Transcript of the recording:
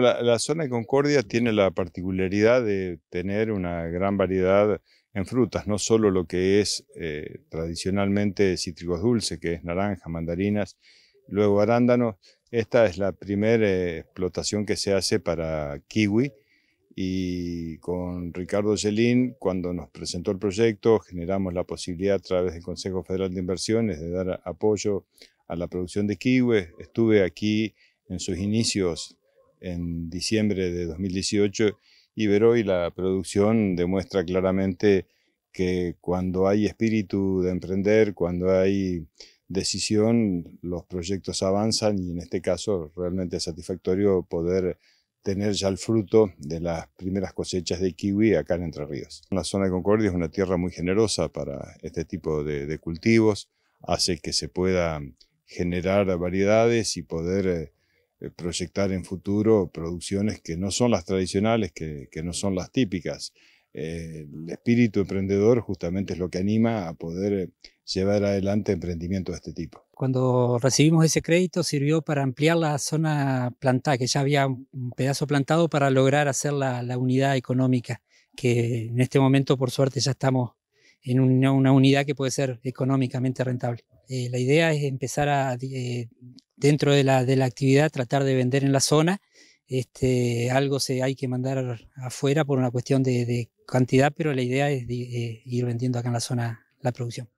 La, zona de Concordia tiene la particularidad de tener una gran variedad en frutas, no solo lo que es eh, tradicionalmente cítricos dulces, que es naranja, mandarinas, luego arándanos. Esta es la primera eh, explotación que se hace para kiwi y con Ricardo Yelín, cuando nos presentó el proyecto, generamos la posibilidad a través del Consejo Federal de Inversiones de dar apoyo a la producción de kiwi. Estuve aquí en sus inicios en diciembre de 2018 y ver hoy la producción demuestra claramente que cuando hay espíritu de emprender, cuando hay decisión, los proyectos avanzan y en este caso realmente es satisfactorio poder tener ya el fruto de las primeras cosechas de kiwi acá en Entre Ríos. La zona de Concordia es una tierra muy generosa para este tipo de, de cultivos, hace que se pueda generar variedades y poder eh, eh, proyectar en futuro producciones que no son las tradicionales, que, no son las típicas. Eh, el espíritu emprendedor justamente es lo que anima a poder eh, llevar adelante emprendimientos de este tipo. Cuando recibimos ese crédito sirvió para ampliar la zona plantada, que ya había un pedazo plantado para lograr hacer la, unidad económica, que en este momento por suerte ya estamos en una unidad que puede ser económicamente rentable. Eh, la idea es empezar a, eh, dentro de la, de la, actividad, tratar de vender en la zona. Este, algo se hay que mandar afuera por una cuestión de, cantidad, pero la idea es eh, ir vendiendo acá en la zona la producción.